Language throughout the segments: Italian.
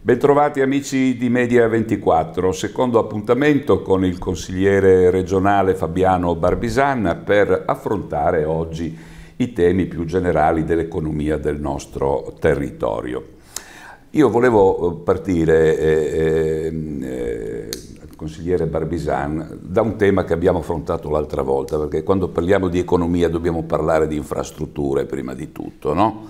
Bentrovati amici di Media24, secondo appuntamento con il consigliere regionale Fabiano Barbisan per affrontare oggi i temi più generali dell'economia del nostro territorio. Io volevo eh, partire, eh, eh, eh consigliere Barbisan, da un tema che abbiamo affrontato l'altra volta, perché quando parliamo di economia dobbiamo parlare di infrastrutture prima di tutto, no?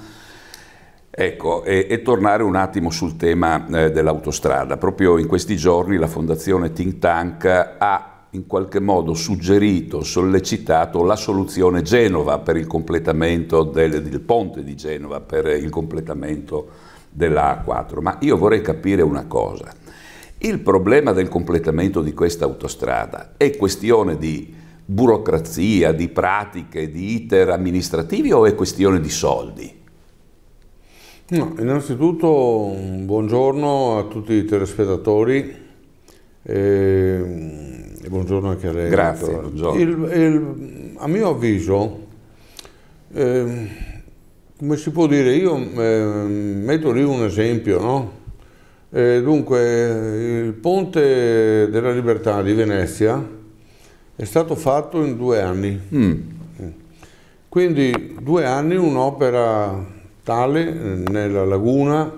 Ecco, e, e, tornare un attimo sul tema eh, dell'autostrada. Proprio in questi giorni la Fondazione Think Tank ha in qualche modo suggerito, sollecitato la soluzione Genova per il completamento del, del ponte di Genova, per il completamento della A4. Ma io vorrei capire una cosa. Il problema del completamento di questa autostrada è questione di burocrazia, di pratiche, di iter amministrativi o è questione di soldi? No, innanzitutto buongiorno a tutti i telespettatori. Eh, e buongiorno anche a lei. Grazie, buongiorno. Il, il, a mio avviso, eh, come si può dire, io eh, metto lì un esempio, no? eh, dunque, il ponte della libertà di Venezia è stato fatto in due anni. Mm. Quindi due anni un'opera tale nella laguna,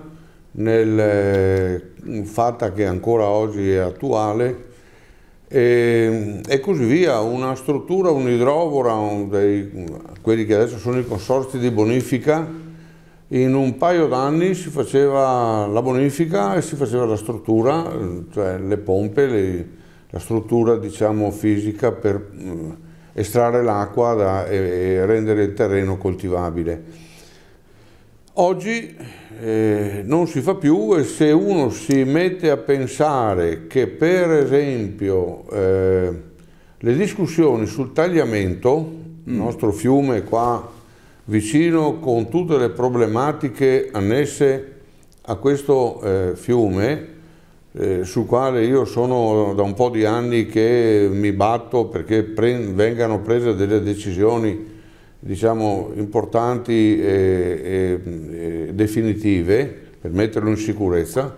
nel, eh, fatta che ancora oggi è attuale, e, ehm, e, così via, una struttura, un idrovora, un dei, quelli che adesso sono i consorzi di bonifica, in un paio d'anni si faceva la bonifica e si faceva la struttura, cioè le pompe, le, la struttura diciamo fisica per mm, estrarre l'acqua e, e rendere il terreno coltivabile. Oggi eh, non si fa più e se uno si mette a pensare che per esempio eh, le discussioni sul tagliamento, il mm. nostro fiume qua vicino con tutte le problematiche annesse a questo eh, fiume, eh, sul quale io sono da un po' di anni che mi batto perché pre vengano prese delle decisioni diciamo, importanti e, e, e, definitive per metterlo in sicurezza.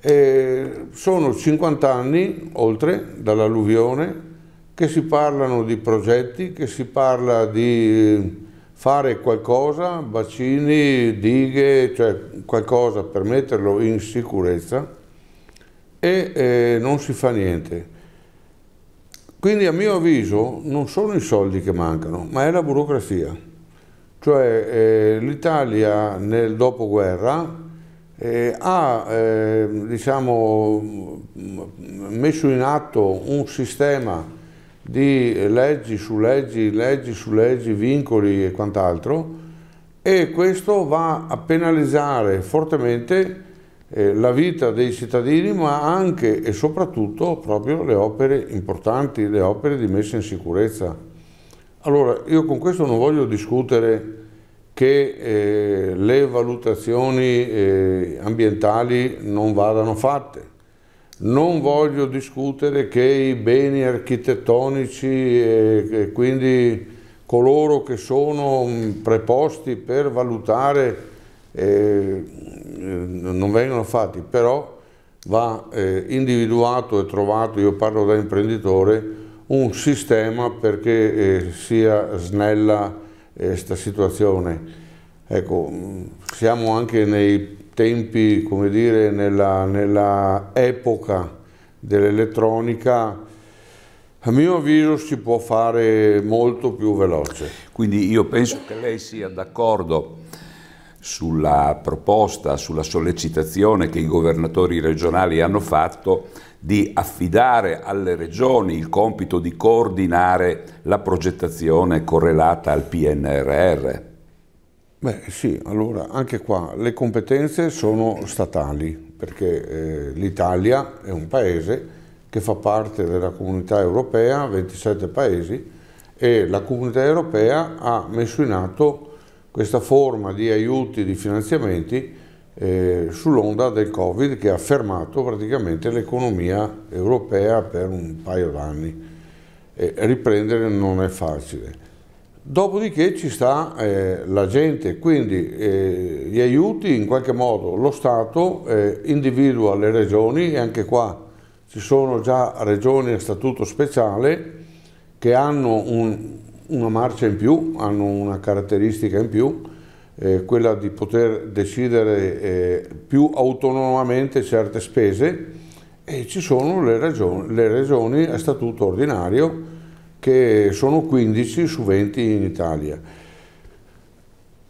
E sono 50 anni, oltre, dall'alluvione, che si parlano di progetti, che si parla di eh, fare qualcosa, bacini, dighe, cioè qualcosa per metterlo in sicurezza e eh, non si fa niente. Quindi a mio avviso non sono i soldi che mancano, ma è la burocrazia. Cioè eh, l'Italia nel dopoguerra eh, ha eh, diciamo, messo in atto un sistema di leggi su leggi, leggi su leggi, vincoli e quant'altro e questo va a penalizzare fortemente eh, la vita dei cittadini ma anche e soprattutto proprio le opere importanti, le opere di messa in sicurezza. Allora io con questo non voglio discutere che eh, le valutazioni eh, ambientali non vadano fatte, non voglio discutere che i beni architettonici e, eh, e quindi coloro che sono preposti per valutare eh, eh, non vengono fatti, però va eh, individuato e trovato, io parlo da imprenditore, un sistema perché eh, sia snella questa eh, situazione. Ecco, mm, siamo anche nei tempi, come dire, nella, nella epoca dell'elettronica, a mio avviso si può fare molto più veloce. Quindi io penso che lei sia d'accordo sulla proposta, sulla sollecitazione che i governatori regionali hanno fatto di affidare alle regioni il compito di coordinare la progettazione correlata al PNRR. Beh sì, allora anche qua le competenze sono statali perché eh, l'Italia è un paese che fa parte della comunità europea, 27 paesi, e la comunità europea ha messo in atto questa forma di aiuti, di finanziamenti eh, sull'onda del Covid che ha fermato praticamente l'economia europea per un paio d'anni. Eh, riprendere non è facile. Dopodiché ci sta eh, la gente, quindi eh, gli aiuti in qualche modo lo Stato eh, individua le regioni e anche qua ci sono già regioni a statuto speciale che hanno un, una marcia in più, hanno una caratteristica in più, eh, quella di poter decidere eh, più autonomamente certe spese e ci sono le regioni, le regioni a statuto ordinario che sono 15 su 20 in Italia.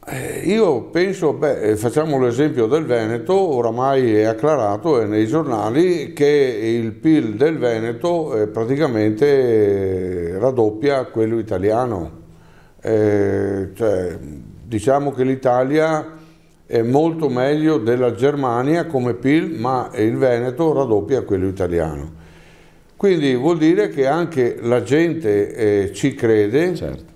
Eh, io penso, beh, eh, facciamo l'esempio del Veneto, oramai è acclarato è eh, nei giornali che il PIL del Veneto eh, praticamente raddoppia quello italiano. Eh, cioè, diciamo che l'Italia è molto meglio della Germania come PIL, ma il Veneto raddoppia quello italiano. Quindi vuol dire che anche la gente eh, ci crede certo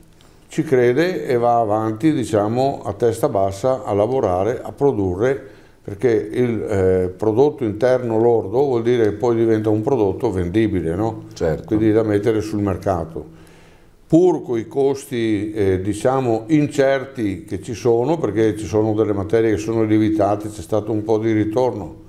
ci crede e va avanti diciamo, a testa bassa a lavorare, a produrre, perché il eh, prodotto interno lordo vuol dire che poi diventa un prodotto vendibile, no? certo. quindi da mettere sul mercato. Pur con i costi eh, diciamo, incerti che ci sono, perché ci sono delle materie che sono lievitate, c'è stato un po' di ritorno.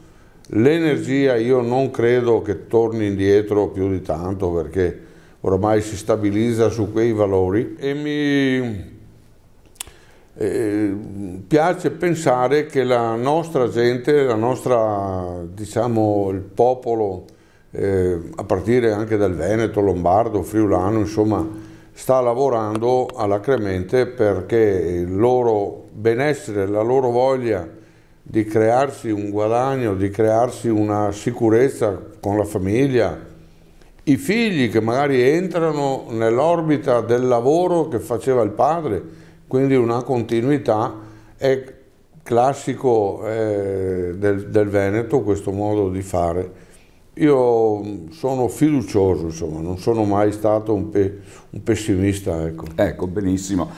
L'energia io non credo che torni indietro più di tanto perché ormai si stabilizza su quei valori e mi eh, piace pensare che la nostra gente, la nostra, diciamo, il popolo, eh, a partire anche dal Veneto, Lombardo, Friulano, insomma, sta lavorando alacremente perché il loro benessere, la loro voglia di crearsi un guadagno, di crearsi una sicurezza con la famiglia, i figli che magari entrano nell'orbita del lavoro che faceva il padre, quindi una continuità è classico eh, del, del, Veneto questo modo di fare. Io mm, sono fiducioso, insomma, non sono mai stato un, pe un pessimista. Ecco. ecco, benissimo.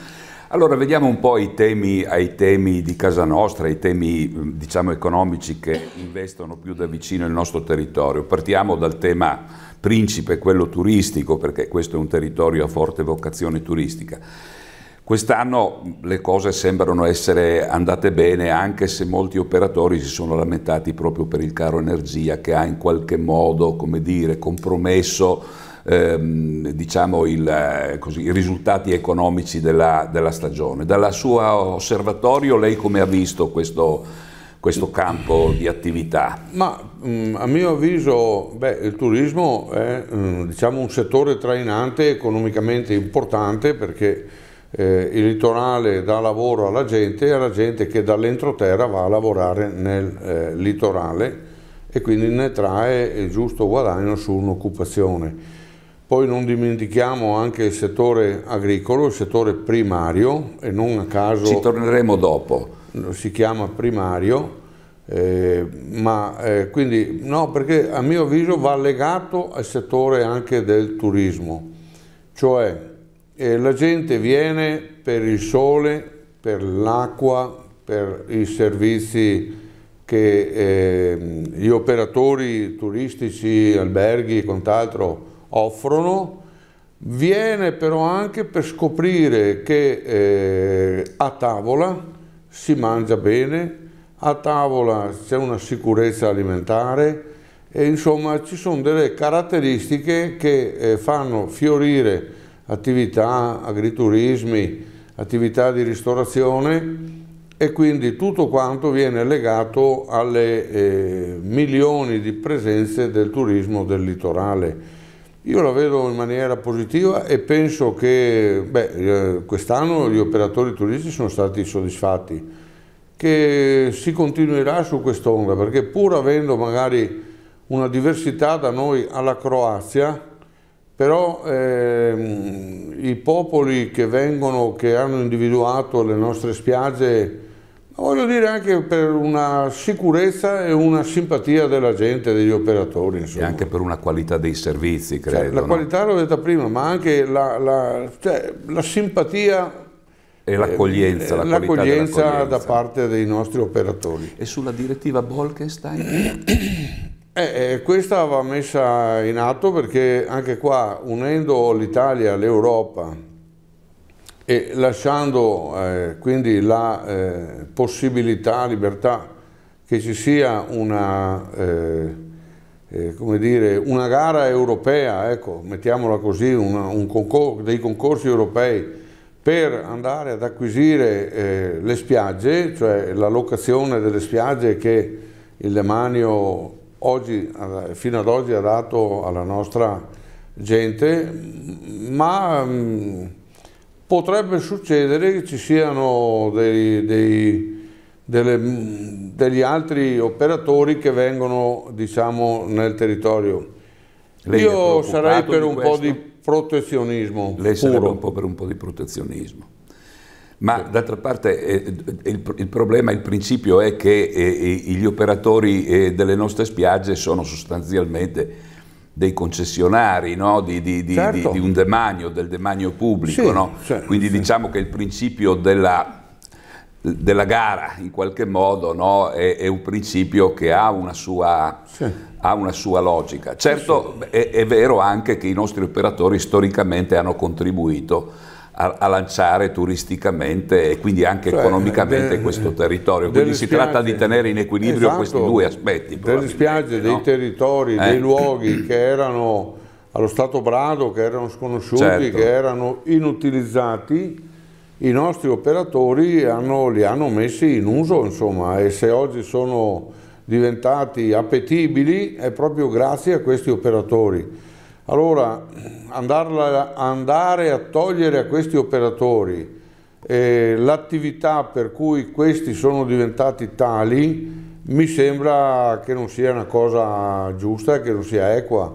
Allora vediamo un po' i temi, ai temi di casa nostra, i temi mm, diciamo, economici che investono più da vicino il nostro territorio. Partiamo dal tema principe quello turistico, perché questo è un territorio a forte vocazione turistica. Quest'anno le cose sembrano essere andate bene, anche se molti operatori si sono lamentati proprio per il caro energia che ha in qualche modo, come dire, compromesso ehm, diciamo il, eh, così, i risultati economici della, della stagione. Dalla sua osservatorio lei come ha visto questo, questo campo di attività? Ma mm, a mio avviso beh, il turismo è mm, diciamo, un settore trainante economicamente importante perché eh, il litorale dà lavoro alla gente e alla gente che dall'entroterra va a lavorare nel eh, litorale e quindi ne trae il giusto guadagno su un'occupazione. Poi non dimentichiamo anche il settore agricolo, il settore primario e non a caso... Ci torneremo dopo si chiama primario, eh, ma eh, quindi no, perché a mio avviso va legato al settore anche del turismo, cioè eh, la gente viene per il sole, per l'acqua, per i servizi che eh, gli operatori turistici, alberghi e quant'altro offrono, viene però anche per scoprire che eh, a tavola si mangia bene, a tavola c'è una sicurezza alimentare e insomma ci sono delle caratteristiche che eh, fanno fiorire attività, agriturismi, attività di ristorazione e quindi tutto quanto viene legato alle eh, milioni di presenze del turismo del litorale io la vedo in maniera positiva e penso che eh, quest'anno gli operatori turistici sono stati soddisfatti, che si continuerà su quest'onda, perché pur avendo magari una diversità da noi alla Croazia, però ehm, i popoli che vengono, che hanno individuato le nostre spiagge voglio dire anche per una sicurezza e una simpatia della gente, degli operatori. Insomma. E anche per una qualità dei servizi, cioè, credo. Cioè, la no? qualità l'ho detta prima, ma anche la, la, cioè, la simpatia e l'accoglienza, la eh, l'accoglienza da parte dei nostri operatori. E sulla direttiva Bolkestein? Eh, eh, questa va messa in atto perché anche qua, unendo l'Italia all'Europa, e lasciando eh, quindi la eh, possibilità, libertà che ci sia una, eh, eh dire, una gara europea, ecco, mettiamola così, una, un concor dei concorsi europei per andare ad acquisire eh, le spiagge, cioè la locazione delle spiagge che il demanio oggi, fino ad oggi ha dato alla nostra gente, ma... Mh, mm, potrebbe succedere che ci siano dei, dei, delle, mm, degli altri operatori che vengono diciamo, nel territorio. Lei Io sarei per un po' di protezionismo. Lei sarebbe un po' per un po' di protezionismo. Ma d'altra parte eh, eh il, il, problema, il principio è che eh, gli operatori eh, delle nostre spiagge sono sostanzialmente dei concessionari, no? di, di, di, certo. di, un demanio, del demanio pubblico. Sì, no? certo, Quindi sì. diciamo che il principio della, della gara in qualche modo no? è, è, un principio che ha una sua, sì. ha una sua logica. Certo è, è vero anche che i nostri operatori storicamente hanno contribuito a, a lanciare turisticamente e quindi anche cioè, economicamente de, questo territorio. Quindi si tratta di tenere in equilibrio esatto, questi due aspetti. Delle spiagge, no? dei territori, eh? dei luoghi che erano allo stato brado, che erano sconosciuti, certo. che erano inutilizzati, i nostri operatori hanno, li hanno messi in uso insomma, e se oggi sono diventati appetibili è proprio grazie a questi operatori allora, andarla, andare a togliere a questi operatori eh, l'attività per cui questi sono diventati tali mi sembra che non sia una cosa giusta, che non sia equa.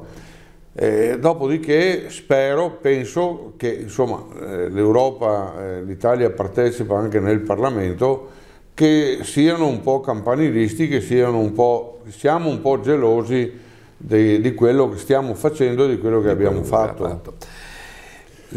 Eh, dopodiché spero, penso che eh, l'Europa, eh, l'Italia partecipa anche nel Parlamento, che siano un po' campanilisti, che siano un po', siamo un po' gelosi di, di, quello che stiamo facendo e di quello che di abbiamo quello fatto. fatto.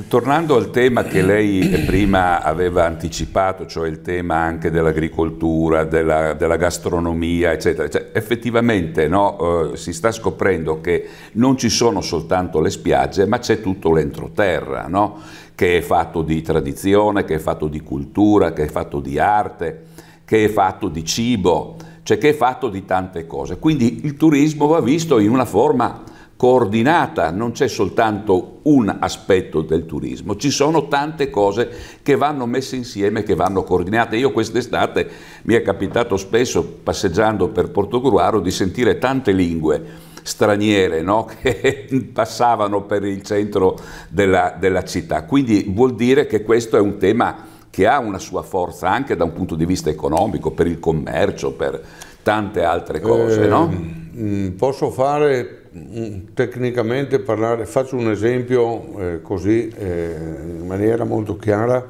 Tornando al tema che lei prima aveva anticipato, cioè il tema anche dell'agricoltura, della, della gastronomia, eccetera, cioè, effettivamente no, eh, si sta scoprendo che non ci sono soltanto le spiagge, ma c'è tutto l'entroterra, no? che è fatto di tradizione, che è fatto di cultura, che è fatto di arte, che è fatto di cibo cioè che è fatto di tante cose. Quindi il turismo va visto in una forma coordinata, non c'è soltanto un aspetto del turismo, ci sono tante cose che vanno messe insieme, che vanno coordinate. Io quest'estate mi è capitato spesso, passeggiando per Portogruaro, di sentire tante lingue straniere no? che passavano per il centro della, della città, quindi vuol dire che questo è un tema che ha una sua forza anche da un punto di vista economico, per il commercio, per tante altre cose, eh, no? Ehm, mm, posso fare mm, tecnicamente parlare, faccio un esempio eh, così eh, in maniera molto chiara.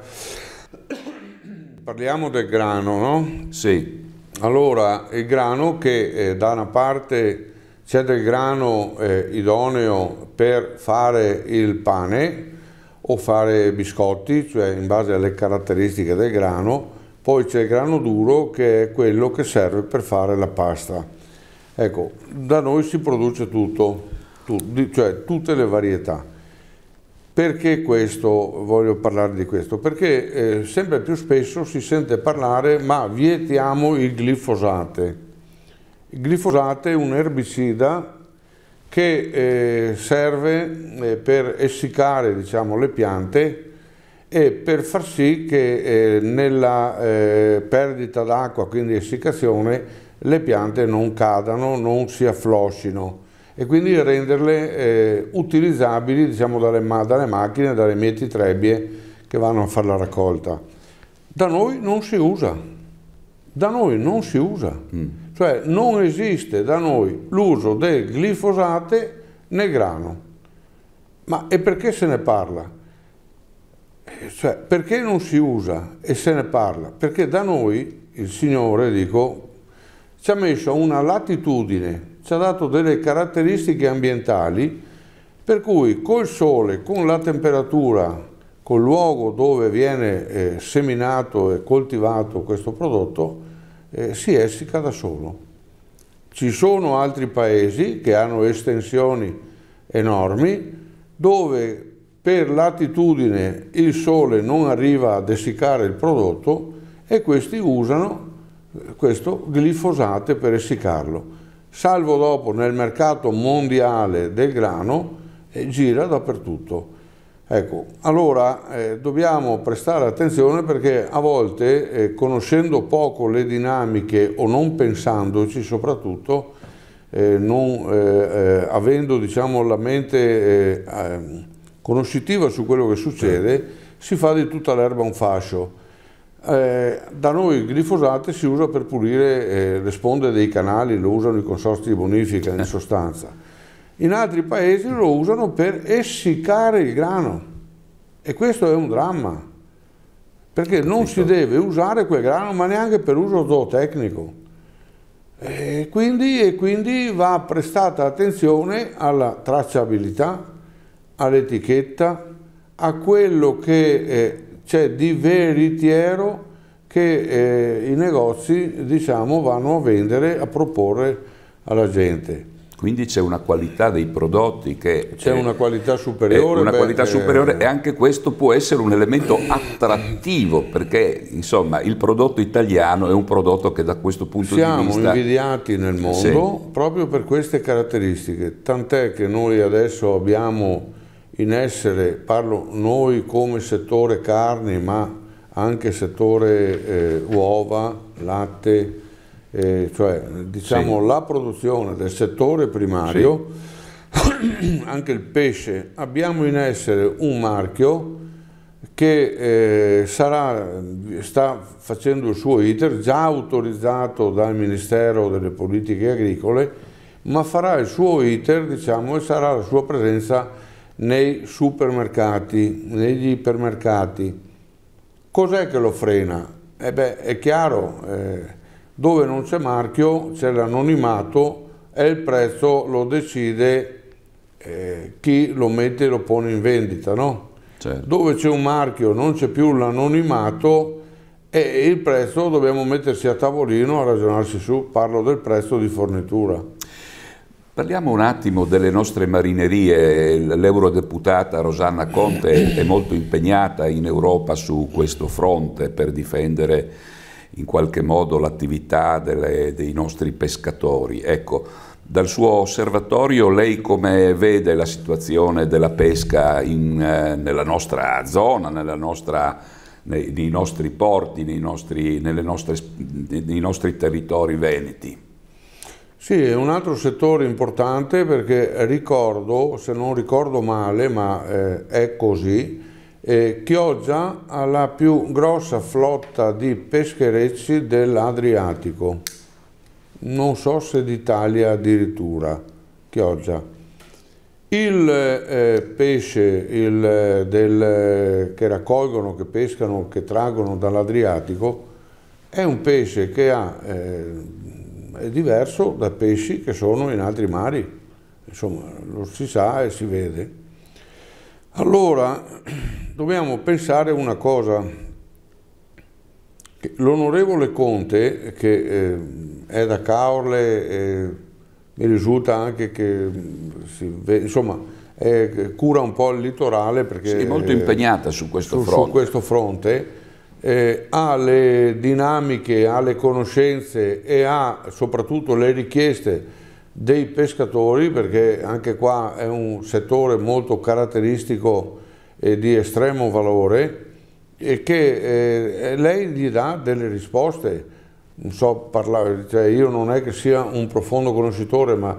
Parliamo del grano, no? Sì. Allora, il grano che eh, da una parte c'è del grano eh, idoneo per fare il pane, o fare biscotti, cioè in base alle caratteristiche del grano. Poi c'è il grano duro che è quello che serve per fare la pasta. Ecco, da noi si produce tutto, tu, cioè tutte le varietà. Perché questo, voglio parlare di questo? Perché eh, sempre più spesso si sente parlare ma vietiamo il glifosate. Il glifosate è un erbicida che eh, serve eh, per essiccare diciamo, le piante e per far sì che eh, nella eh, perdita d'acqua, quindi essiccazione, le piante non cadano, non si affloscino e quindi renderle eh, utilizzabili diciamo, dalle, ma dalle macchine, dalle mieti trebbie che vanno a fare la raccolta. Da noi non si usa, da noi non si usa. Mm cioè non esiste da noi l'uso del glifosate nel grano. Ma e perché se ne parla? Eh, cioè, perché non si usa e se ne parla? Perché da noi il Signore, dico, ci ha messo una latitudine, ci ha dato delle caratteristiche ambientali per cui col sole, con la temperatura, col luogo dove viene eh, seminato e coltivato questo prodotto, eh, si essica da solo. Ci sono altri paesi che hanno estensioni enormi dove per latitudine il sole non arriva ad essiccare il prodotto e questi usano eh, questo glifosate per essiccarlo salvo dopo nel mercato mondiale del grano eh, gira dappertutto. Ecco, allora eh, dobbiamo prestare attenzione perché a volte, eh, conoscendo poco le dinamiche o non pensandoci soprattutto, eh, non eh, eh, avendo diciamo, la mente eh, ehm, conoscitiva su quello che succede, si fa di tutta l'erba un fascio. da noi il glifosate si usa per pulire le sponde dei canali, lo usano i consorzi di bonifica in sostanza in altri paesi lo usano per essiccare il grano e questo è un dramma perché non si deve usare quel grano ma neanche per uso zootecnico e quindi, e quindi va prestata attenzione alla tracciabilità all'etichetta a quello che eh, c'è di veritiero che eh, i negozi diciamo vanno a vendere a proporre alla gente quindi c'è una qualità dei prodotti che... C'è una qualità superiore. Una beh, qualità eh... e anche questo può essere un elemento attrattivo perché insomma il prodotto italiano è un prodotto che da questo punto di vista... Siamo invidiati nel mondo sì. proprio per queste caratteristiche, tant'è che noi adesso abbiamo in essere, parlo noi come settore carni ma anche settore eh, uova, latte, eh, cioè diciamo sì. la produzione del settore primario, sì. anche il pesce, abbiamo in essere un marchio che eh, sarà, sta facendo il suo iter, già autorizzato dal Ministero delle Politiche Agricole, ma farà il suo iter diciamo, e sarà la sua presenza nei supermercati, negli ipermercati. Cos'è che lo frena? Eh beh, è chiaro, eh, dove non c'è marchio c'è l'anonimato e il prezzo lo decide eh, chi lo mette e lo pone in vendita, no? Certo. Dove c'è un marchio non c'è più l'anonimato e il prezzo dobbiamo mettersi a tavolino a ragionarsi su, parlo del prezzo di fornitura. Parliamo un attimo delle nostre marinerie, l'eurodeputata Rosanna Conte è molto impegnata in Europa su questo fronte per difendere in qualche modo l'attività delle, dei nostri pescatori. Ecco, dal suo osservatorio lei come vede la situazione della pesca in, eh, nella nostra zona, nella nostra, nei, nei, nostri porti, nei nostri, nostre, nei nostri territori veneti? Sì, è un altro settore importante perché ricordo, se non ricordo male, ma eh, è così, eh, Chioggia ha la più grossa flotta di pescherecci dell'Adriatico, non so se d'Italia addirittura, Chioggia. Il eh, pesce il, eh, del, eh, che raccolgono, che pescano, che traggono dall'Adriatico è un pesce che ha, eh, è diverso da pesci che sono in altri mari, insomma lo si sa e si vede. Allora, dobbiamo pensare una cosa. L'onorevole Conte, che eh, è da Caorle, eh, mi risulta anche che mm, vede, insomma, eh, cura un po' il litorale perché... Sì, è molto eh, impegnata su questo su, fronte. Su questo fronte eh, ha le dinamiche, ha le conoscenze e ha soprattutto le richieste dei pescatori perché anche qua è un settore molto caratteristico e di estremo valore e che eh, lei gli dà delle risposte, non so parlare, cioè io non è che sia un profondo conoscitore ma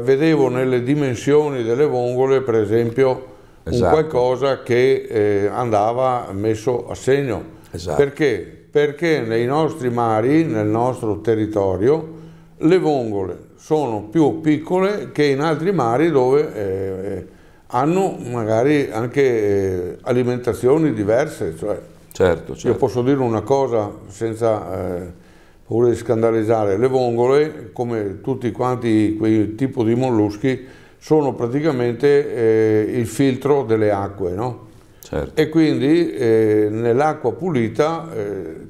vedevo nelle dimensioni delle vongole per esempio esatto. qualcosa che eh, andava messo a segno esatto. perché? perché nei nostri mari, nel nostro territorio le vongole sono più piccole che in altri mari dove eh, eh hanno magari anche eh, alimentazioni diverse. Cioè, certo, certo. Io posso dire una cosa senza eh, paura di scandalizzare, le vongole, come tutti quanti quei tipi di molluschi, sono praticamente eh, il filtro delle acque, no? Certo. E quindi eh, nell'acqua pulita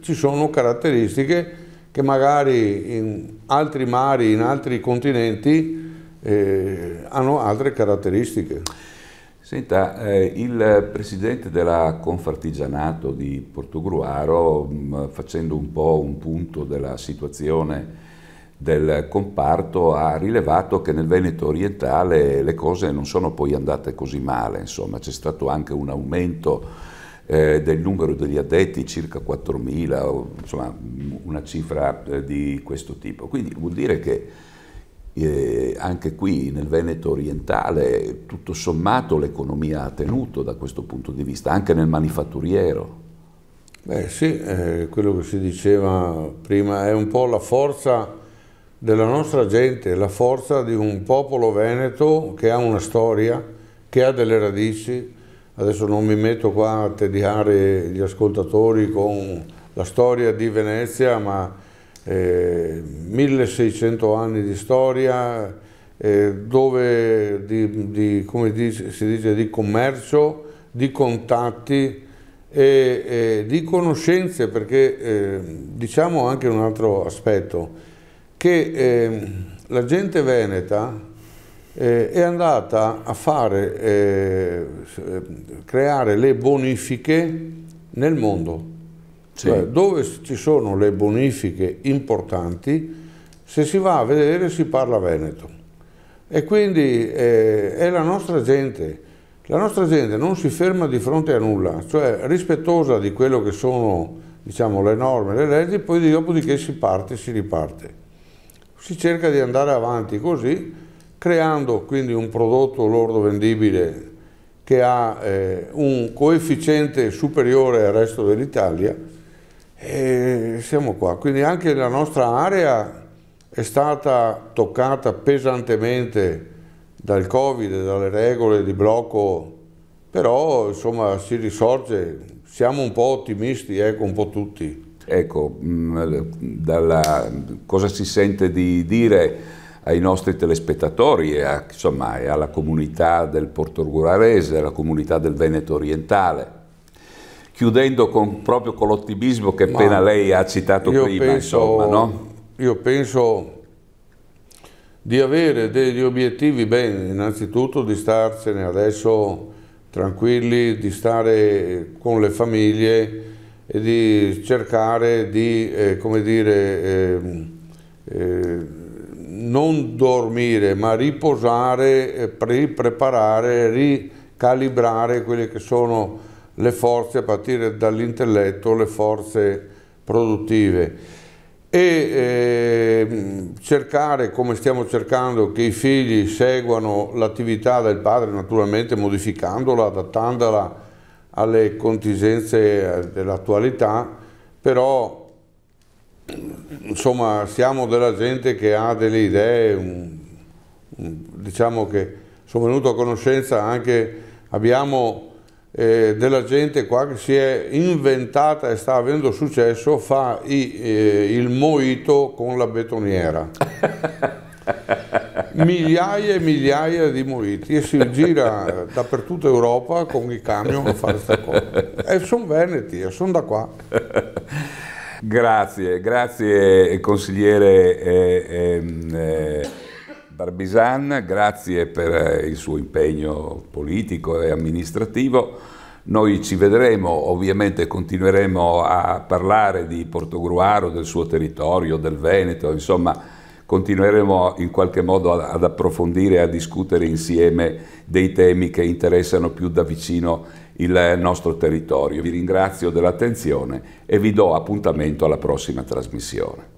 ci sono caratteristiche che magari in altri mari, in altri continenti eh, hanno altre caratteristiche. Senta, eh, il presidente della Confartigianato di Portogruaro, mh, mm, facendo un po' un punto della situazione del comparto ha rilevato che nel Veneto orientale le cose non sono poi andate così male, insomma c'è stato anche un aumento eh, del numero degli addetti, circa 4.000, insomma una cifra eh, di questo tipo. Quindi vuol dire che eh, anche qui nel Veneto orientale tutto sommato l'economia ha tenuto da questo punto di vista, anche nel manifatturiero. Beh sì, eh, quello che si diceva prima è un po' la forza della nostra gente, la forza di un popolo veneto che ha una storia, che ha delle radici, Adesso non mi metto qua a tediare gli ascoltatori con la storia di Venezia, ma eh, 1600 anni di storia eh, dove di, di, come dice, si dice di commercio, di contatti e, e di conoscenze, perché eh, diciamo anche un altro aspetto, che ehm, la gente veneta eh, è andata a fare, eh, creare le bonifiche nel mondo. Sì. Cioè, dove ci sono le bonifiche importanti, se si va a vedere si parla Veneto. E quindi eh, è la nostra gente. La nostra gente non si ferma di fronte a nulla, cioè rispettosa di quello che sono diciamo, le norme, le leggi, poi dopodiché si parte e si riparte. Si cerca di andare avanti così creando quindi un prodotto lordo vendibile che ha eh, un coefficiente superiore al resto dell'Italia e siamo qua. Quindi anche la nostra area è stata toccata pesantemente dal Covid, dalle regole di blocco, però insomma si risorge, siamo un po' ottimisti, ecco, un po' tutti. Ecco, mm, dalla, cosa si sente di dire ai nostri telespettatori e, a, insomma, e alla comunità del Porto Orgurarese, alla comunità del Veneto orientale. Chiudendo con, proprio con l'ottimismo che Ma appena lei ha citato prima, penso, insomma, no? Io penso di avere degli obiettivi, bene, innanzitutto di starsene adesso tranquilli, di stare con le famiglie e di cercare di, eh, come dire, ehm, eh, eh, non dormire ma riposare, eh, pre preparare, ricalibrare quelle che sono le forze a partire dall'intelletto, le forze produttive e eh, cercare come stiamo cercando che i figli seguano l'attività del padre naturalmente modificandola, adattandola alle contingenze eh, dell'attualità, però insomma siamo della gente che ha delle idee, diciamo che sono venuto a conoscenza anche, abbiamo eh, della gente qua che si è inventata e sta avendo successo, fa i, eh, il moito con la betoniera. migliaia e migliaia di moiti e si gira dappertutto Europa con i camion a fare questa cosa. E sono veneti, e sono da qua. Grazie, grazie eh, consigliere eh, ehm, eh, Barbisan, grazie per eh, il suo impegno politico e amministrativo. Noi ci vedremo, ovviamente continueremo a parlare di Portogruaro, del suo territorio, del Veneto, insomma continueremo in qualche modo ad approfondire e a discutere insieme dei temi che interessano più da vicino il nostro territorio. Vi ringrazio dell'attenzione e vi do appuntamento alla prossima trasmissione.